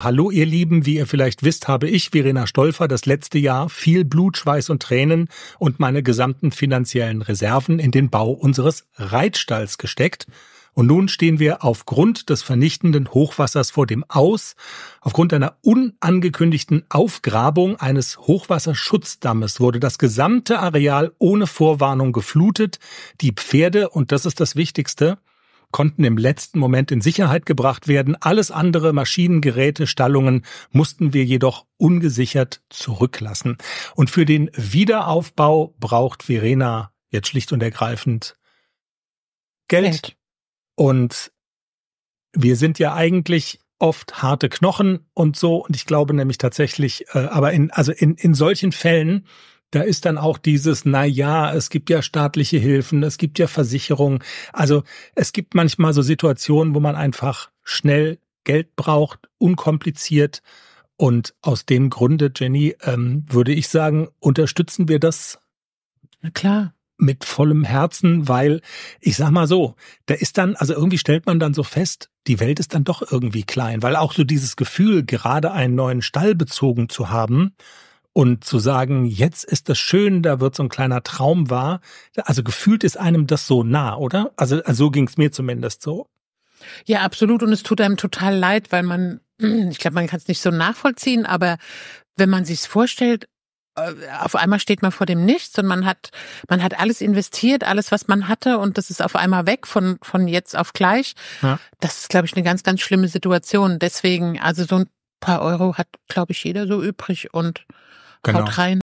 Hallo ihr Lieben, wie ihr vielleicht wisst, habe ich, Verena Stolfer, das letzte Jahr viel Blut, Schweiß und Tränen und meine gesamten finanziellen Reserven in den Bau unseres Reitstalls gesteckt. Und nun stehen wir aufgrund des vernichtenden Hochwassers vor dem Aus, aufgrund einer unangekündigten Aufgrabung eines Hochwasserschutzdammes wurde das gesamte Areal ohne Vorwarnung geflutet, die Pferde, und das ist das Wichtigste, konnten im letzten Moment in Sicherheit gebracht werden. Alles andere, Maschinen, Geräte, Stallungen, mussten wir jedoch ungesichert zurücklassen. Und für den Wiederaufbau braucht Verena jetzt schlicht und ergreifend Geld. Geld. Und wir sind ja eigentlich oft harte Knochen und so. Und ich glaube nämlich tatsächlich, äh, aber in, also in, in solchen Fällen da ist dann auch dieses, na ja, es gibt ja staatliche Hilfen, es gibt ja Versicherungen. Also es gibt manchmal so Situationen, wo man einfach schnell Geld braucht, unkompliziert. Und aus dem Grunde, Jenny, ähm, würde ich sagen, unterstützen wir das. Na klar. Mit vollem Herzen, weil ich sag mal so, da ist dann, also irgendwie stellt man dann so fest, die Welt ist dann doch irgendwie klein, weil auch so dieses Gefühl, gerade einen neuen Stall bezogen zu haben, und zu sagen, jetzt ist das schön, da wird so ein kleiner Traum wahr. Also gefühlt ist einem das so nah, oder? Also, also so also ging es mir zumindest so. Ja, absolut. Und es tut einem total leid, weil man, ich glaube, man kann es nicht so nachvollziehen, aber wenn man sich vorstellt, äh, auf einmal steht man vor dem Nichts und man hat, man hat alles investiert, alles, was man hatte und das ist auf einmal weg von, von jetzt auf gleich. Ja. Das ist, glaube ich, eine ganz, ganz schlimme Situation. Deswegen, also so ein paar Euro hat, glaube ich, jeder so übrig und genau. haut rein.